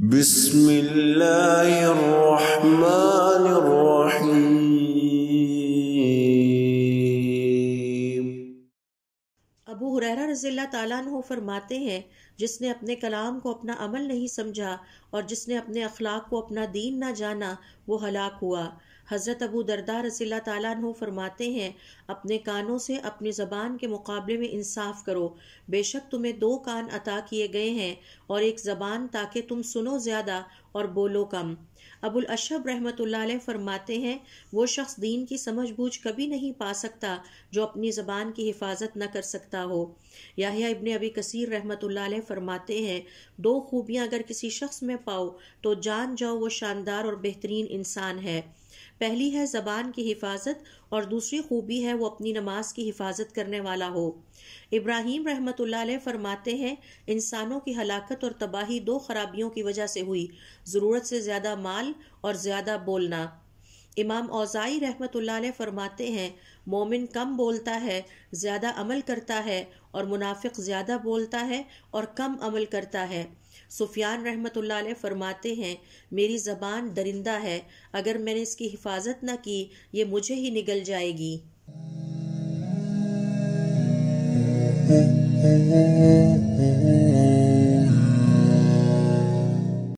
بسم الله الرحمن الرحيم أبو هريرة रजील्ला तु फरमाते हैं जिसने अपने कलाम को अपना अमल नहीं समझा और जिसने अपने अखलाक को अपना दीन ना जाना वो हलाक हुआ हज़रत अबू दरदार रसील्ला तु फरमाते हैं अपने कानों से अपनी ज़बान के मुकाबले में इंसाफ करो बेशक तुम्हें दो कान अता किए गए हैं और एक ज़बान ताकि तुम सुनो ज़्यादा और बोलो कम अबुल अशब रहमत फरमाते हैं वो शख्स दीन की समझ बूझ कभी नहीं पा सकता जो अपनी ज़बान की हिफाजत न कर सकता हो याहिया इब्ने अबी कसीर रहमत फरमाते हैं दो खूबियाँ अगर किसी शख्स में पाओ तो जान जाओ वो शानदार और बेहतरीन इंसान है पहली है ज़बान की हिफाजत और दूसरी खूबी है वो अपनी नमाज की हिफाजत करने वाला हो इब्राहिम रहमत फरमाते हैं इंसानों की हलाकत और तबाही दो खराबियों की वजह से हुई ज़रूरत से ज़्यादा माल और ज़्यादा बोलना इमाम औज़ाई रहमत फरमाते हैं मोमिन कम बोलता है ज़्यादा अमल करता है और मुनाफिक ज़्यादा बोलता है और कम अमल करता है सुफियान रहमत फरमाते हैं मेरी ज़बान दरिंदा है अगर मैंने इसकी हिफाजत न की ये मुझे ही निगल जाएगी